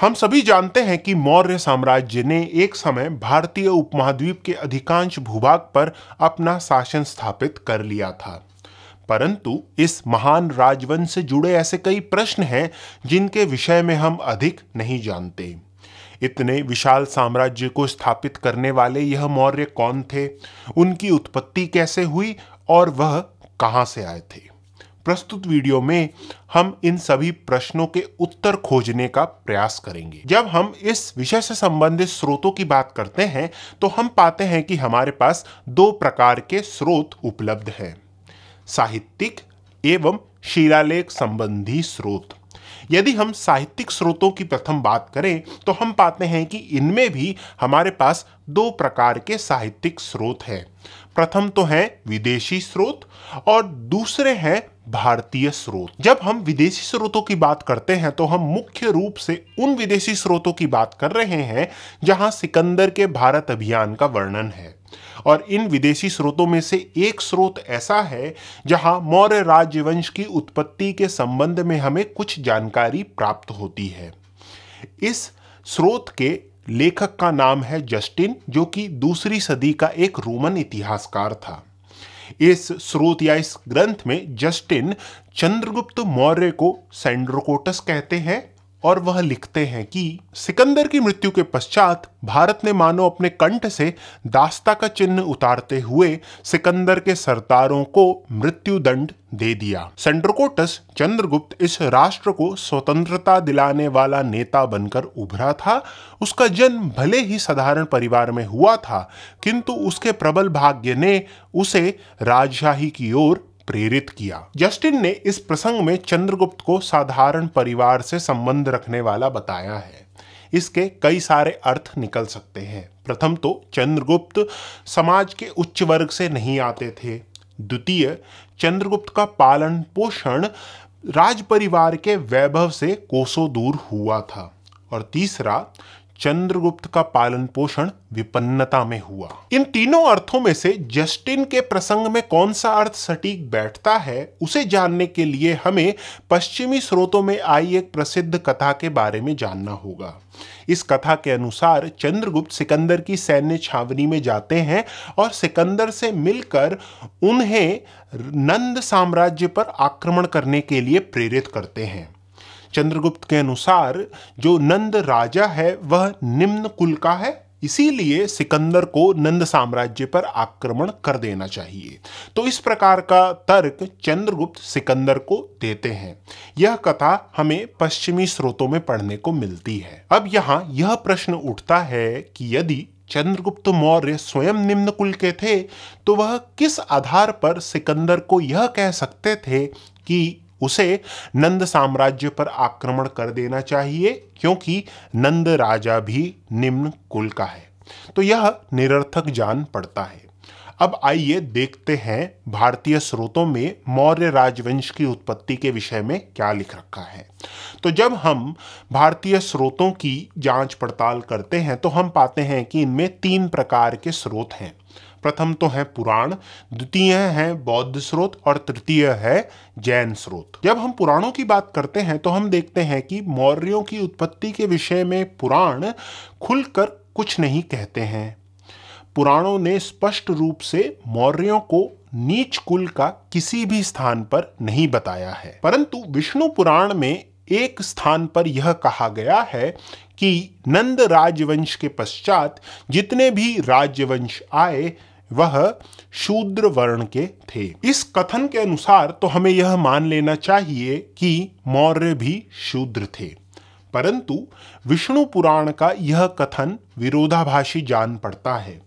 हम सभी जानते हैं कि मौर्य साम्राज्य ने एक समय भारतीय उपमहाद्वीप के अधिकांश भूभाग पर अपना शासन स्थापित कर लिया था परंतु इस महान राजवंश से जुड़े ऐसे कई प्रश्न हैं जिनके विषय में हम अधिक नहीं जानते इतने विशाल साम्राज्य को स्थापित करने वाले यह मौर्य कौन थे उनकी उत्पत्ति कैसे हुई और वह कहां से आए थे प्रस्तुत वीडियो में हम इन सभी प्रश्नों के उत्तर खोजने का प्रयास करेंगे जब हम इस विषय से संबंधित स्रोतों की बात करते हैं तो हम पाते हैं कि हमारे पास दो प्रकार के स्रोत उपलब्ध हैं साहित्यिक एवं शिलालेख संबंधी स्रोत यदि हम साहित्यिक स्रोतों की प्रथम बात करें तो हम पाते हैं कि इनमें भी हमारे पास दो प्रकार के साहित्यिक स्रोत हैं प्रथम तो हैं विदेशी स्रोत और दूसरे हैं भारतीय स्रोत जब हम विदेशी स्रोतों की बात करते हैं तो हम मुख्य रूप से उन विदेशी स्रोतों की बात कर रहे हैं जहां सिकंदर के भारत अभियान का वर्णन है और इन विदेशी स्रोतों में से एक स्रोत ऐसा है जहां मौर्य राज्यवंश की उत्पत्ति के संबंध में हमें कुछ जानकारी प्राप्त होती है इस स्रोत के लेखक का नाम है जस्टिन जो कि दूसरी सदी का एक रोमन इतिहासकार था इस स्रोत या इस ग्रंथ में जस्टिन चंद्रगुप्त मौर्य को सेंड्रोकोटस कहते हैं और वह लिखते हैं कि सिकंदर की मृत्यु के पश्चात भारत ने मानो अपने कंठ से दास्ता का चिन्ह उतारते हुए सिकंदर के सरदारों को मृत्यु दंड दे दिया सेंड्रोकोटस चंद्रगुप्त इस राष्ट्र को स्वतंत्रता दिलाने वाला नेता बनकर उभरा था उसका जन्म भले ही साधारण परिवार में हुआ था किंतु उसके प्रबल भाग्य ने उसे राजशाही की ओर प्रेरित किया जस्टिन ने इस प्रसंग में चंद्रगुप्त को साधारण परिवार से संबंध रखने वाला बताया है इसके कई सारे अर्थ निकल सकते हैं प्रथम तो चंद्रगुप्त समाज के उच्च वर्ग से नहीं आते थे द्वितीय चंद्रगुप्त का पालन पोषण राज परिवार के वैभव से कोसों दूर हुआ था और तीसरा चंद्रगुप्त का पालन पोषण विपन्नता में हुआ इन तीनों अर्थों में से जस्टिन के प्रसंग में कौन सा अर्थ सटीक बैठता है उसे जानने के लिए हमें पश्चिमी स्रोतों में आई एक प्रसिद्ध कथा के बारे में जानना होगा इस कथा के अनुसार चंद्रगुप्त सिकंदर की सैन्य छावनी में जाते हैं और सिकंदर से मिलकर उन्हें नंद साम्राज्य पर आक्रमण करने के लिए प्रेरित करते हैं चंद्रगुप्त के अनुसार जो नंद राजा है वह निम्न कुल का है इसीलिए सिकंदर को नंद साम्राज्य पर आक्रमण कर देना चाहिए तो इस प्रकार का तर्क चंद्रगुप्त सिकंदर को देते हैं यह कथा हमें पश्चिमी स्रोतों में पढ़ने को मिलती है अब यहाँ यह प्रश्न उठता है कि यदि चंद्रगुप्त मौर्य स्वयं निम्न कुल के थे तो वह किस आधार पर सिकंदर को यह कह सकते थे कि उसे नंद साम्राज्य पर आक्रमण कर देना चाहिए क्योंकि नंद राजा भी निम्न कुल का है तो यह निरर्थक जान पड़ता है अब आइए देखते हैं भारतीय स्रोतों में मौर्य राजवंश की उत्पत्ति के विषय में क्या लिख रखा है तो जब हम भारतीय स्रोतों की जांच पड़ताल करते हैं तो हम पाते हैं कि इनमें तीन प्रकार के स्रोत हैं प्रथम तो है पुराण द्वितीय है बौद्ध स्रोत और तृतीय है जैन स्रोत जब हम पुराणों की बात करते हैं तो हम देखते हैं कि मौर्यों की उत्पत्ति के विषय में पुराण खुलकर कुछ नहीं कहते हैं पुराणों ने स्पष्ट रूप से मौर्यों को नीच कुल का किसी भी स्थान पर नहीं बताया है परंतु विष्णु पुराण में एक स्थान पर यह कहा गया है कि नंद राजवंश के पश्चात जितने भी राजवंश आए वह शूद्र वर्ण के थे इस कथन के अनुसार तो हमें यह मान लेना चाहिए कि मौर्य भी शूद्र थे परंतु विष्णु पुराण का यह कथन विरोधाभाषी जान पड़ता है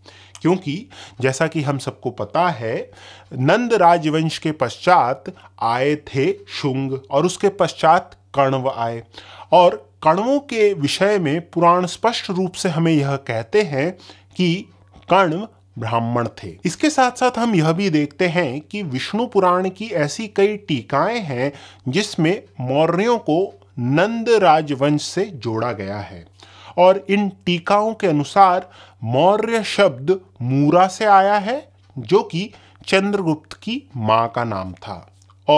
क्योंकि जैसा कि हम सबको पता है नंद राजवंश के पश्चात आए थे शुंग और उसके पश्चात कण्व आए और कणों के विषय में पुराण स्पष्ट रूप से हमें यह कहते हैं कि कर्ण ब्राह्मण थे इसके साथ साथ हम यह भी देखते हैं कि विष्णु पुराण की ऐसी कई टीकाएं हैं जिसमें मौर्यों को नंद राजवंश से जोड़ा गया है और इन टीकाओं के अनुसार मौर्य शब्द मूरा से आया है जो कि चंद्रगुप्त की माँ का नाम था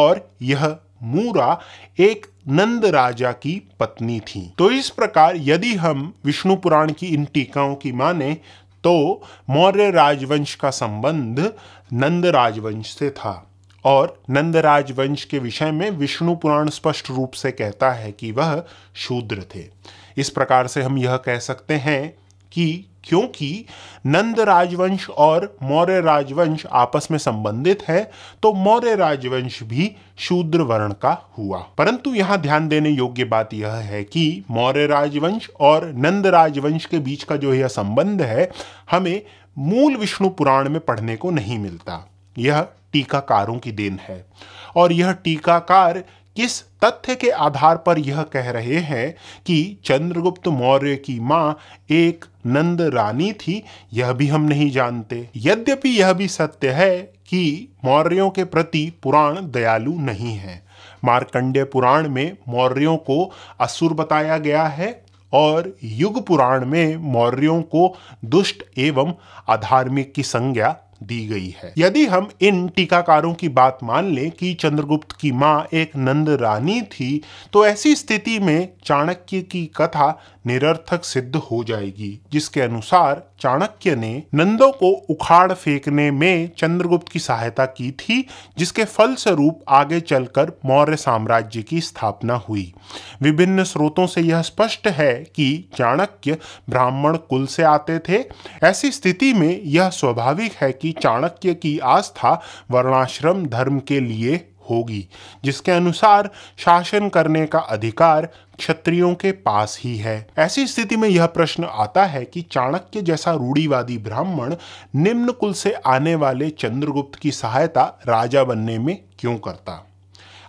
और यह मूरा एक नंद राजा की पत्नी थी तो इस प्रकार यदि हम विष्णु पुराण की इन टीकाओं की माने तो मौर्य राजवंश का संबंध नंद राजवंश से था और नंद राजवंश के विषय में विष्णु पुराण स्पष्ट रूप से कहता है कि वह शूद्र थे इस प्रकार से हम यह कह सकते हैं कि क्योंकि नंद राजवंश और मौर्य राजवंश आपस में संबंधित है तो मौर्य राजवंश भी शूद्र वर्ण का हुआ परंतु यहां ध्यान देने योग्य बात यह है कि मौर्य राजवंश और नंद राजवंश के बीच का जो यह संबंध है हमें मूल विष्णु पुराण में पढ़ने को नहीं मिलता यह टीकाकारों की देन है और यह टीकाकार किस तथ्य के आधार पर यह कह रहे हैं कि चंद्रगुप्त मौर्य की मां एक नंद रानी थी यह भी हम नहीं जानते यद्यपि यह भी सत्य है कि मौर्यों के प्रति पुराण दयालु नहीं है मार्कंडेय पुराण में मौर्यों को असुर बताया गया है और युग पुराण में मौर्यों को दुष्ट एवं अधार्मिक की संज्ञा दी गई है यदि हम इन टीकाकारों की बात मान लें कि चंद्रगुप्त की माँ एक नंद रानी थी तो ऐसी स्थिति में चाणक्य की कथा निरर्थक सिद्ध हो जाएगी जिसके अनुसार चाणक्य ने नंदो को उखाड़ फेंकने में चंद्रगुप्त की सहायता की थी जिसके फलस्वरूप आगे चलकर मौर्य साम्राज्य की स्थापना हुई विभिन्न स्रोतों से यह स्पष्ट है कि चाणक्य ब्राह्मण कुल से आते थे ऐसी स्थिति में यह स्वाभाविक है कि चाणक्य की आस्था वर्णाश्रम धर्म के लिए होगी जिसके अनुसार शासन करने का अधिकार क्षत्रियों के पास ही है ऐसी स्थिति में यह प्रश्न आता है कि चाणक्य जैसा रूढ़ीवादी ब्राह्मण निम्न कुल से आने वाले चंद्रगुप्त की सहायता राजा बनने में क्यों करता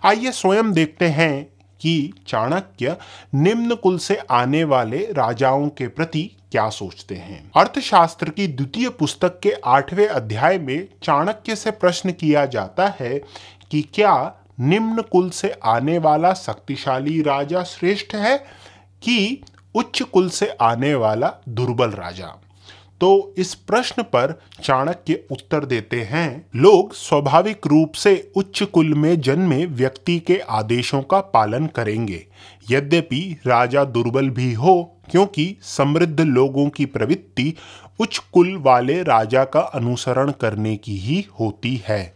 आइए स्वयं देखते हैं कि चाणक्य निम्न कुल से आने वाले राजाओं के प्रति क्या सोचते हैं अर्थशास्त्र की द्वितीय पुस्तक के आठवें अध्याय में चाणक्य से प्रश्न किया जाता है कि क्या निम्न कुल से आने वाला शक्तिशाली राजा श्रेष्ठ है कि उच्च कुल से आने वाला दुर्बल राजा तो इस प्रश्न पर चाणक्य उत्तर देते हैं लोग स्वाभाविक रूप से उच्च कुल में जन्मे व्यक्ति के आदेशों का पालन करेंगे यद्यपि राजा दुर्बल भी हो क्योंकि समृद्ध लोगों की प्रवृत्ति उच्च कुल वाले राजा का अनुसरण करने की ही होती है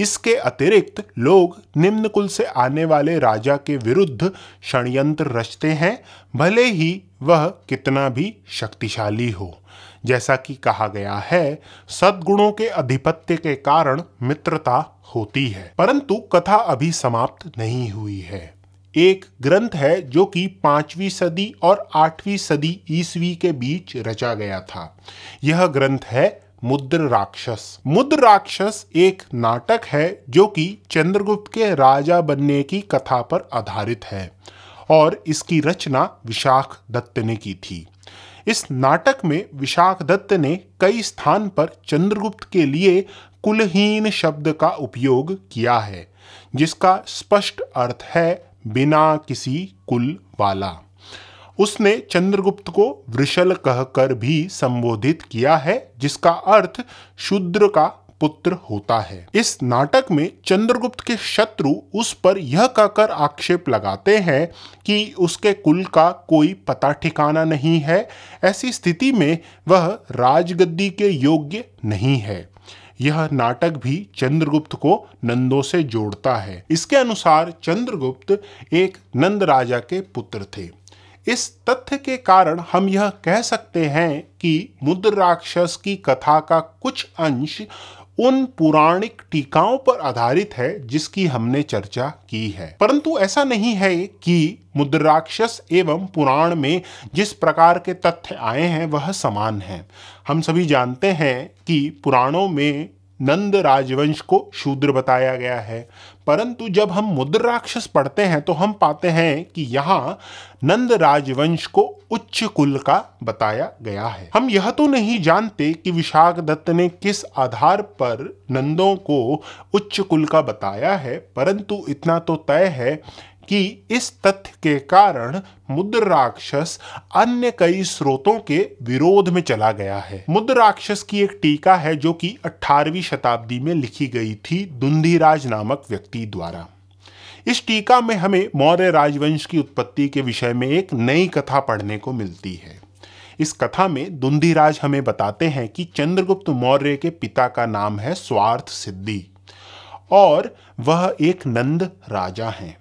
इसके अतिरिक्त लोग निम्न कुल से आने वाले राजा के विरुद्ध षडयंत्र रचते हैं भले ही वह कितना भी शक्तिशाली हो जैसा कि कहा गया है सद्गुणों के अधिपत्य के कारण मित्रता होती है परंतु कथा अभी समाप्त नहीं हुई है एक ग्रंथ है जो कि पांचवी सदी और आठवीं सदी ईस्वी के बीच रचा गया था यह ग्रंथ है मुद्र राक्षस मुद्र राक्षस एक नाटक है जो कि चंद्रगुप्त के राजा बनने की कथा पर आधारित है और इसकी रचना विशाख दत्त ने की थी इस नाटक में विशाख दत्त ने कई स्थान पर चंद्रगुप्त के लिए कुलहीन शब्द का उपयोग किया है जिसका स्पष्ट अर्थ है बिना किसी कुल वाला उसने चंद्रगुप्त को वृषल कहकर भी संबोधित किया है जिसका अर्थ शूद्र का पुत्र होता है इस नाटक में चंद्रगुप्त के शत्रु उस पर यह कहकर आक्षेप लगाते हैं कि उसके कुल का कोई पता ठिकाना नहीं है ऐसी स्थिति में वह राजगद्दी के योग्य नहीं है यह नाटक भी चंद्रगुप्त को नंदों से जोड़ता है इसके अनुसार चंद्रगुप्त एक नंद राजा के पुत्र थे इस तथ्य के कारण हम यह कह सकते हैं कि मुद्र राक्षस की कथा का कुछ अंश उन पुराणिक टीकाओं पर आधारित है जिसकी हमने चर्चा की है परंतु ऐसा नहीं है कि मुद्राक्षस एवं पुराण में जिस प्रकार के तथ्य आए हैं वह समान हैं हम सभी जानते हैं कि पुराणों में नंद राजवंश को शूद्र बताया गया है परंतु जब हम मुद्र राक्षस पढ़ते हैं तो हम पाते हैं कि यहाँ नंद राजवंश को उच्च कुल का बताया गया है हम यह तो नहीं जानते कि विशाख दत्त ने किस आधार पर नंदों को उच्च कुल का बताया है परंतु इतना तो तय है कि इस तथ्य के कारण मुद्र राक्षस अन्य कई स्रोतों के विरोध में चला गया है मुद्र राक्षस की एक टीका है जो कि 18वीं शताब्दी में लिखी गई थी दुंधीराज नामक व्यक्ति द्वारा इस टीका में हमें मौर्य राजवंश की उत्पत्ति के विषय में एक नई कथा पढ़ने को मिलती है इस कथा में दुंधीराज हमें बताते हैं कि चंद्रगुप्त मौर्य के पिता का नाम है स्वार्थ सिद्धि और वह एक नंद राजा हैं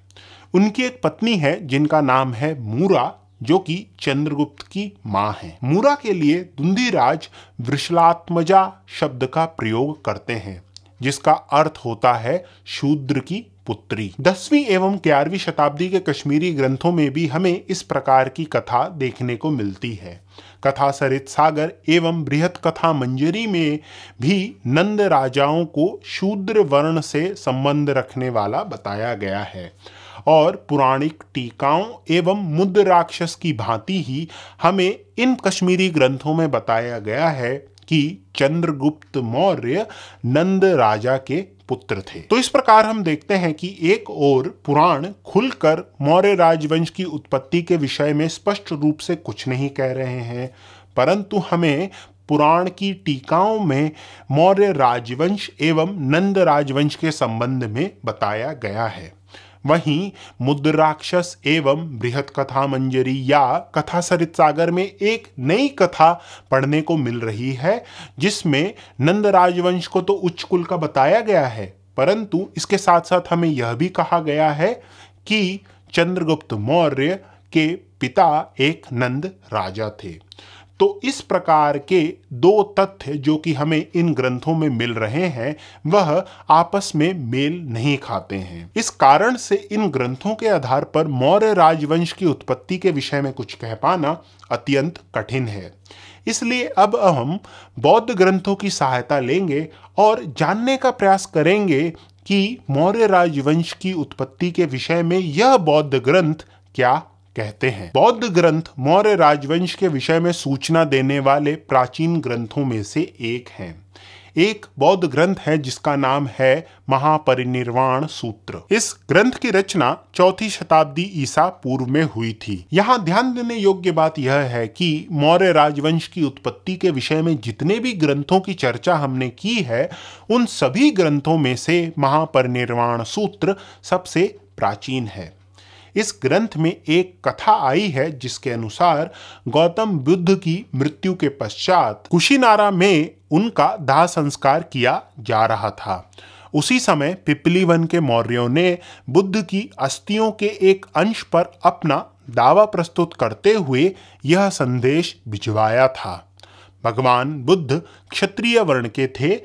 उनकी एक पत्नी है जिनका नाम है मूरा जो कि चंद्रगुप्त की माँ है मूरा के लिए दुंदीराज वृषलात्मजा शब्द का प्रयोग करते हैं जिसका अर्थ होता है शूद्र की पुत्री दसवीं एवं ग्यारहवीं शताब्दी के कश्मीरी ग्रंथों में भी हमें इस प्रकार की कथा देखने को मिलती है कथा सरित सागर एवं बृहत कथा मंजरी में भी नंद राजाओं को शूद्र वर्ण से संबंध रखने वाला बताया गया है और पुराणिक टीकाओं एवं मुद्र राक्षस की भांति ही हमें इन कश्मीरी ग्रंथों में बताया गया है कि चंद्रगुप्त मौर्य नंद राजा के पुत्र थे तो इस प्रकार हम देखते हैं कि एक ओर पुराण खुलकर मौर्य राजवंश की उत्पत्ति के विषय में स्पष्ट रूप से कुछ नहीं कह रहे हैं परंतु हमें पुराण की टीकाओं में मौर्य राजवंश एवं नंद राजवंश के संबंध में बताया गया है वहीं मुद्राक्षस एवं बृहत कथा मंजरी या कथा सरित सागर में एक नई कथा पढ़ने को मिल रही है जिसमें नंद राजवंश को तो उच्च कुल का बताया गया है परंतु इसके साथ साथ हमें यह भी कहा गया है कि चंद्रगुप्त मौर्य के पिता एक नंद राजा थे तो इस प्रकार के दो तथ्य जो कि हमें इन ग्रंथों में मिल रहे हैं वह आपस में मेल नहीं खाते हैं इस कारण से इन ग्रंथों के आधार पर मौर्य राजवंश की उत्पत्ति के विषय में कुछ कह पाना अत्यंत कठिन है इसलिए अब हम बौद्ध ग्रंथों की सहायता लेंगे और जानने का प्रयास करेंगे कि मौर्य राजवंश की उत्पत्ति के विषय में यह बौद्ध ग्रंथ क्या कहते हैं बौद्ध ग्रंथ मौर्य राजवंश के विषय में सूचना देने वाले प्राचीन ग्रंथों में से एक है एक बौद्ध ग्रंथ है जिसका नाम है महापरिनिर्वाण सूत्र इस ग्रंथ की रचना चौथी शताब्दी ईसा पूर्व में हुई थी यहाँ ध्यान देने योग्य बात यह है कि मौर्य राजवंश की उत्पत्ति के विषय में जितने भी ग्रंथों की चर्चा हमने की है उन सभी ग्रंथों में से महापरिनिर्वाण सूत्र सबसे प्राचीन है इस ग्रंथ में एक कथा आई है जिसके अनुसार गौतम बुद्ध की मृत्यु के पश्चात कुशीनारा में उनका दाह संस्कार किया जा रहा था उसी समय पिपलीवन के मौर्यों ने बुद्ध की अस्थियों के एक अंश पर अपना दावा प्रस्तुत करते हुए यह संदेश भिजवाया था भगवान बुद्ध क्षत्रिय वर्ण के थे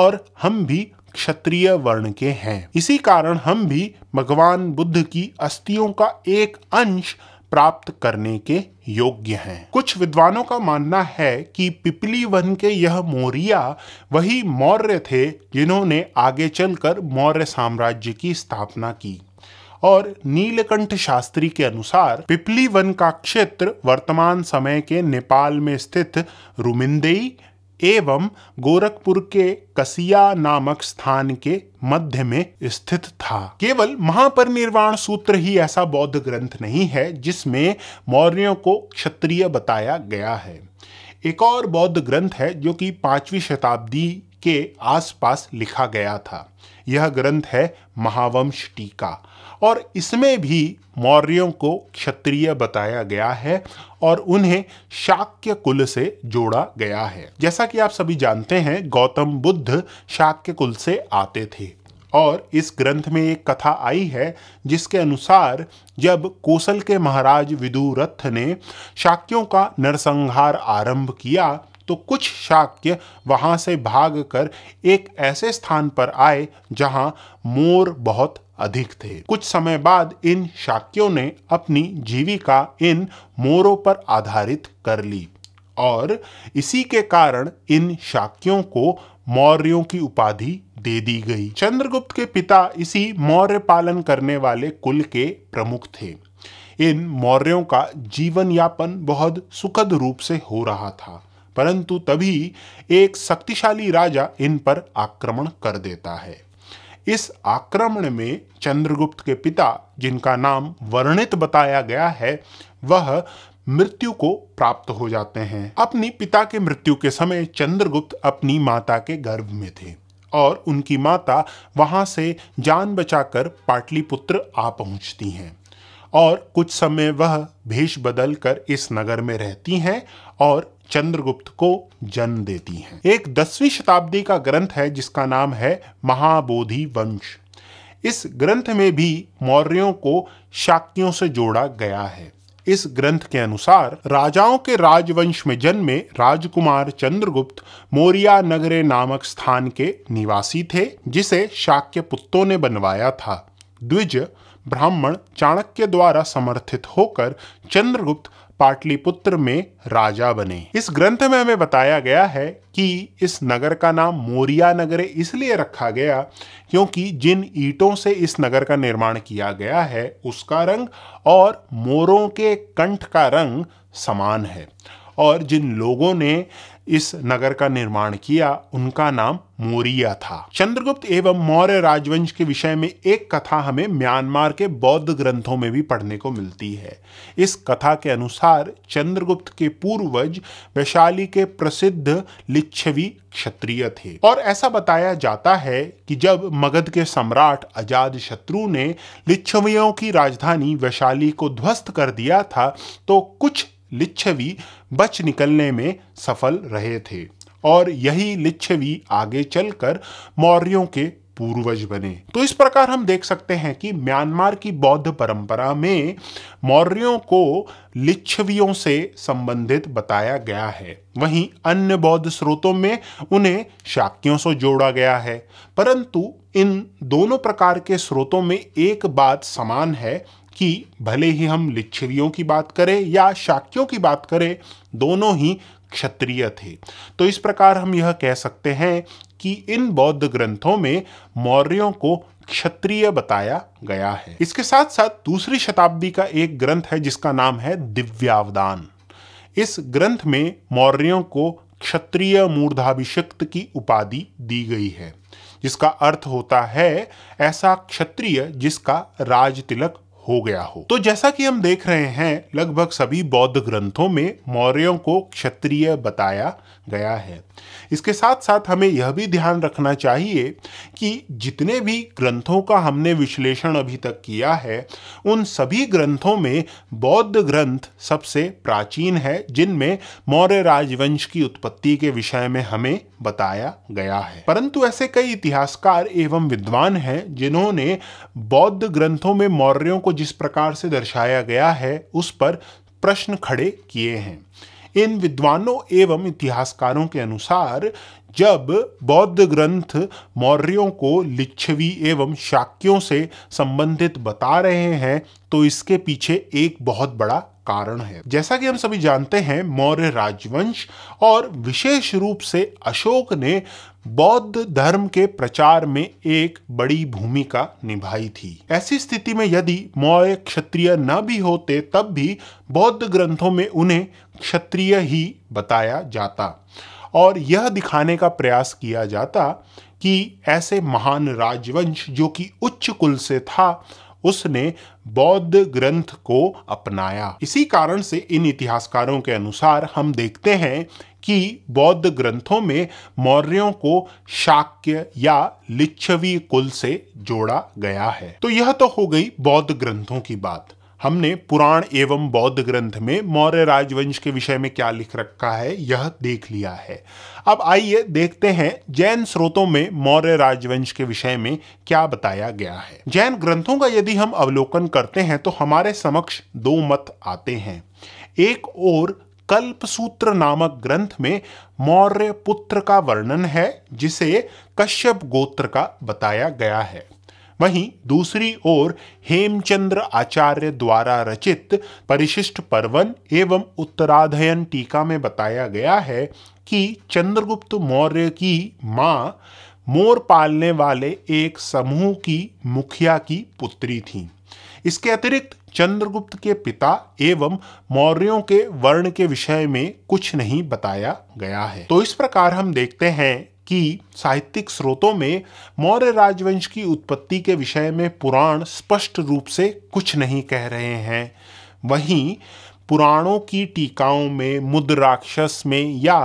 और हम भी क्षत्रिय वर्ण के हैं इसी कारण हम भी भगवान बुद्ध की अस्थियों का एक अंश प्राप्त करने के योग्य हैं कुछ विद्वानों का मानना है कि पिपली वन के यह मौरिया वही मौर्य थे जिन्होंने आगे चलकर मौर्य साम्राज्य की स्थापना की और नीलकंठ शास्त्री के अनुसार पिपली वन का क्षेत्र वर्तमान समय के नेपाल में स्थित रुमिंदेई एवं गोरखपुर के कसिया नामक स्थान के मध्य में स्थित था केवल महापरिनिर्वाण सूत्र ही ऐसा बौद्ध ग्रंथ नहीं है जिसमें मौर्यों को क्षत्रिय बताया गया है एक और बौद्ध ग्रंथ है जो कि पांचवी शताब्दी के आसपास लिखा गया था यह ग्रंथ है महावंश टीका और इसमें भी मौर्यों को क्षत्रिय बताया गया है और उन्हें शाक्य कुल से जोड़ा गया है जैसा कि आप सभी जानते हैं गौतम बुद्ध शाक्य कुल से आते थे और इस ग्रंथ में एक कथा आई है जिसके अनुसार जब कोसल के महाराज विदुरथ ने शाक्यों का नरसंहार आरंभ किया तो कुछ शाक्य वहां से भागकर एक ऐसे स्थान पर आए जहां मोर बहुत अधिक थे कुछ समय बाद इन शाक्यों ने अपनी जीविका इन मोरों पर आधारित कर ली और इसी के कारण इन शाक्यों को मौर्यों की उपाधि दे दी गई चंद्रगुप्त के पिता इसी मौर्य पालन करने वाले कुल के प्रमुख थे इन मौर्यों का जीवन यापन बहुत सुखद रूप से हो रहा था परंतु तभी एक शक्तिशाली राजा इन पर आक्रमण कर देता है इस आक्रमण में चंद्रगुप्त के पिता जिनका नाम वर्णित बताया गया है वह मृत्यु को प्राप्त हो जाते हैं अपनी पिता के मृत्यु के समय चंद्रगुप्त अपनी माता के गर्भ में थे और उनकी माता वहां से जान बचाकर पाटलिपुत्र आ पहुंचती हैं और कुछ समय वह भेष बदल कर इस नगर में रहती हैं और चंद्रगुप्त को जन्म देती हैं एक दसवीं शताब्दी का ग्रंथ है जिसका नाम है महाबोधि वंश इस ग्रंथ में भी मौर्यों को शाक्यों से जोड़ा गया है इस ग्रंथ के अनुसार राजाओं के राजवंश में जन्मे राजकुमार चंद्रगुप्त मोरिया नगरे नामक स्थान के निवासी थे जिसे शाक्य पुत्तों ने बनवाया था द्विज ब्राह्मण चाणक्य द्वारा समर्थित होकर चंद्रगुप्त पाटलिपुत्र में राजा बने इस ग्रंथ में हमें बताया गया है कि इस नगर का नाम मोरिया नगर इसलिए रखा गया क्योंकि जिन ईटों से इस नगर का निर्माण किया गया है उसका रंग और मोरों के कंठ का रंग समान है और जिन लोगों ने इस नगर का निर्माण किया उनका नाम मोरिया था चंद्रगुप्त एवं मौर्य राजवंश के विषय में एक कथा हमें म्यांमार के बौद्ध ग्रंथों में भी पढ़ने को मिलती है इस कथा के अनुसार चंद्रगुप्त के पूर्वज वैशाली के प्रसिद्ध लिच्छवी क्षत्रिय थे और ऐसा बताया जाता है कि जब मगध के सम्राट अजाद शत्रु ने लिच्छवियों की राजधानी वैशाली को ध्वस्त कर दिया था तो कुछ लिच्छवी बच निकलने में सफल रहे थे और यही लिच्छवी आगे चलकर मौर्यों के पूर्वज बने तो इस प्रकार हम देख सकते हैं कि म्यांमार की बौद्ध परंपरा में मौर्यों को लिच्छवियों से संबंधित बताया गया है वहीं अन्य बौद्ध स्रोतों में उन्हें शाक्यों से जोड़ा गया है परंतु इन दोनों प्रकार के स्रोतों में एक बात समान है कि भले ही हम लिच्छवियों की बात करें या शाक्यों की बात करें दोनों ही क्षत्रिय थे तो इस प्रकार हम यह कह सकते हैं कि इन बौद्ध ग्रंथों में मौर्यों को क्षत्रिय बताया गया है इसके साथ साथ दूसरी शताब्दी का एक ग्रंथ है जिसका नाम है दिव्यावदान इस ग्रंथ में मौर्यों को क्षत्रिय मूर्धाभिषिक्त की उपाधि दी गई है जिसका अर्थ होता है ऐसा क्षत्रिय जिसका राज तिलक हो गया हो तो जैसा कि हम देख रहे हैं लगभग सभी बौद्ध ग्रंथों में मौर्यों को क्षत्रिय बताया गया है इसके साथ साथ हमें यह भी ध्यान रखना चाहिए कि जितने भी ग्रंथों का हमने विश्लेषण अभी तक किया है उन सभी ग्रंथों में बौद्ध ग्रंथ सबसे प्राचीन है जिनमें मौर्य राजवंश की उत्पत्ति के विषय में हमें बताया गया है परंतु ऐसे कई इतिहासकार एवं विद्वान हैं जिन्होंने बौद्ध ग्रंथों में मौर्यों को जिस प्रकार से दर्शाया गया है उस पर प्रश्न खड़े किए हैं इन विद्वानों एवं इतिहासकारों के अनुसार जब बौद्ध ग्रंथ मौर्यों को लिच्छवी एवं शाक्यों से संबंधित बता रहे हैं तो इसके पीछे एक बहुत बड़ा कारण है जैसा कि हम सभी जानते हैं मौर्य राजवंश और विशेष रूप से अशोक ने बौद्ध धर्म के प्रचार में एक बड़ी भूमिका निभाई थी ऐसी स्थिति में यदि मौर्य क्षत्रिय न भी होते तब भी बौद्ध ग्रंथों में उन्हें क्षत्रिय ही बताया जाता और यह दिखाने का प्रयास किया जाता कि ऐसे महान राजवंश जो कि उच्च कुल से था उसने बौद्ध ग्रंथ को अपनाया इसी कारण से इन इतिहासकारों के अनुसार हम देखते हैं कि बौद्ध ग्रंथों में मौर्यों को शाक्य या लिच्छवी कुल से जोड़ा गया है तो यह तो हो गई बौद्ध ग्रंथों की बात हमने पुराण एवं बौद्ध ग्रंथ में मौर्य राजवंश के विषय में क्या लिख रखा है यह देख लिया है अब आइए देखते हैं जैन स्रोतों में मौर्य राजवंश के विषय में क्या बताया गया है जैन ग्रंथों का यदि हम अवलोकन करते हैं तो हमारे समक्ष दो मत आते हैं एक और कल्पसूत्र नामक ग्रंथ में मौर्य पुत्र का वर्णन है जिसे कश्यप गोत्र का बताया गया है वहीं दूसरी ओर हेमचंद्र आचार्य द्वारा रचित परिशिष्ट पर्वन एवं उत्तराधयन टीका में बताया गया है कि चंद्रगुप्त मौर्य की माँ मोर पालने वाले एक समूह की मुखिया की पुत्री थी इसके अतिरिक्त चंद्रगुप्त के पिता एवं मौर्यों के वर्ण के विषय में कुछ नहीं बताया गया है तो इस प्रकार हम देखते हैं कि साहित्यिक स्रोतों में मौर्य राजवंश की उत्पत्ति के विषय में पुराण स्पष्ट रूप से कुछ नहीं कह रहे हैं वहीं पुराणों की टीकाओं में मुद्राक्षस में या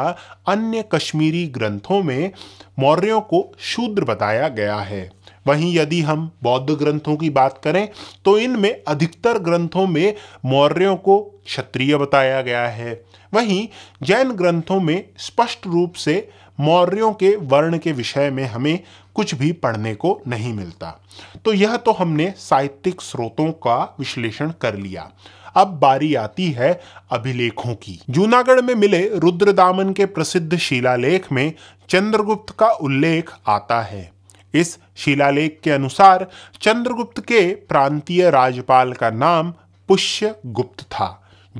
अन्य कश्मीरी ग्रंथों में मौर्यों को शूद्र बताया गया है वहीं यदि हम बौद्ध ग्रंथों की बात करें तो इनमें अधिकतर ग्रंथों में मौर्यों को क्षत्रिय बताया गया है वहीं जैन ग्रंथों में स्पष्ट रूप से मौर्यों के वर्ण के विषय में हमें कुछ भी पढ़ने को नहीं मिलता तो यह तो हमने साहित्यिक स्रोतों का विश्लेषण कर लिया अब बारी आती है अभिलेखों की जूनागढ़ में मिले रुद्रदामन के प्रसिद्ध शिलालेख में चंद्रगुप्त का उल्लेख आता है इस शिलालेख के अनुसार चंद्रगुप्त के प्रांतीय राजपाल का नाम पुष्य गुप्त था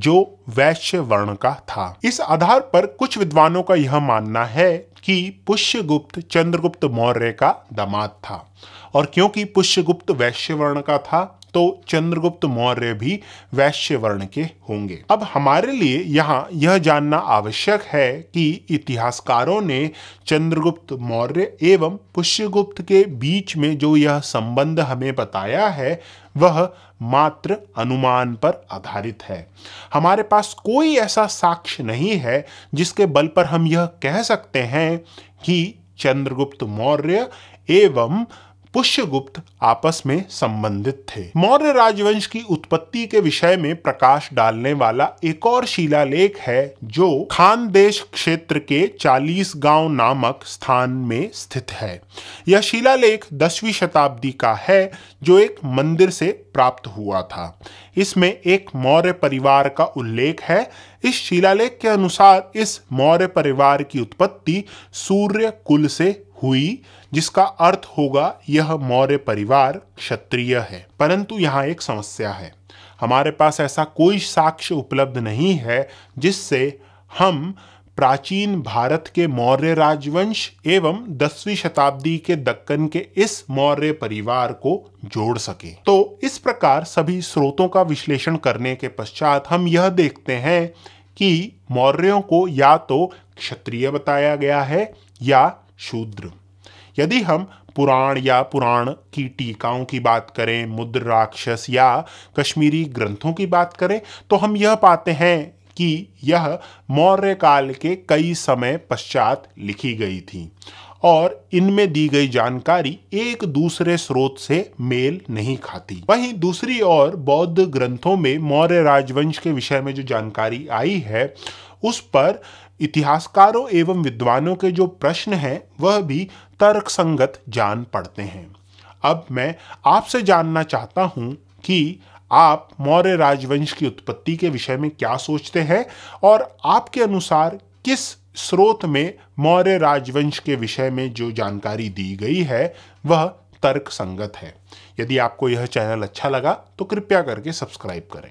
जो वैश्य वर्ण का था इस आधार पर कुछ विद्वानों का यह मानना है कि पुष्यगुप्त चंद्रगुप्त मौर्य का दामाद था और क्योंकि पुष्यगुप्त वैश्य वर्ण का था तो चंद्रगुप्त मौर्य भी वैश्य वर्ण के होंगे अब हमारे लिए यहाँ यह जानना आवश्यक है कि इतिहासकारों ने चंद्रगुप्त मौर्य एवं पुष्यगुप्त के बीच में जो यह संबंध हमें बताया है वह मात्र अनुमान पर आधारित है हमारे पास कोई ऐसा साक्ष्य नहीं है जिसके बल पर हम यह कह सकते हैं कि चंद्रगुप्त मौर्य एवं पुष्यगुप्त आपस में संबंधित थे मौर्य राजवंश की उत्पत्ति के विषय में प्रकाश डालने वाला एक और शिलालेख है जो खानदेश क्षेत्र के चालीस गांव नामक स्थान में स्थित है यह शिलालेख दसवीं शताब्दी का है जो एक मंदिर से प्राप्त हुआ था इसमें एक मौर्य परिवार का उल्लेख है इस शिलालेख के अनुसार इस मौर्य परिवार की उत्पत्ति सूर्य कुल से हुई जिसका अर्थ होगा यह मौर्य परिवार क्षत्रिय है परंतु यहाँ एक समस्या है हमारे पास ऐसा कोई साक्ष्य उपलब्ध नहीं है जिससे हम प्राचीन भारत के मौर्य राजवंश एवं दसवीं शताब्दी के दक्कन के इस मौर्य परिवार को जोड़ सके तो इस प्रकार सभी स्रोतों का विश्लेषण करने के पश्चात हम यह देखते हैं कि मौर्यों को या तो क्षत्रिय बताया गया है या शूद्र यदि हम पुराण या पुराण की टीकाओं की बात करें मुद्र राक्षस या कश्मीरी ग्रंथों की बात करें तो हम यह पाते हैं कि यह मौर्य काल के कई समय पश्चात लिखी गई थी और इनमें दी गई जानकारी एक दूसरे स्रोत से मेल नहीं खाती वहीं दूसरी ओर बौद्ध ग्रंथों में मौर्य राजवंश के विषय में जो जानकारी आई है उस पर इतिहासकारों एवं विद्वानों के जो प्रश्न हैं वह भी तर्कसंगत जान पड़ते हैं अब मैं आपसे जानना चाहता हूँ कि आप मौर्य राजवंश की उत्पत्ति के विषय में क्या सोचते हैं और आपके अनुसार किस स्रोत में मौर्य राजवंश के विषय में जो जानकारी दी गई है वह तर्कसंगत है यदि आपको यह चैनल अच्छा लगा तो कृपया करके सब्सक्राइब करें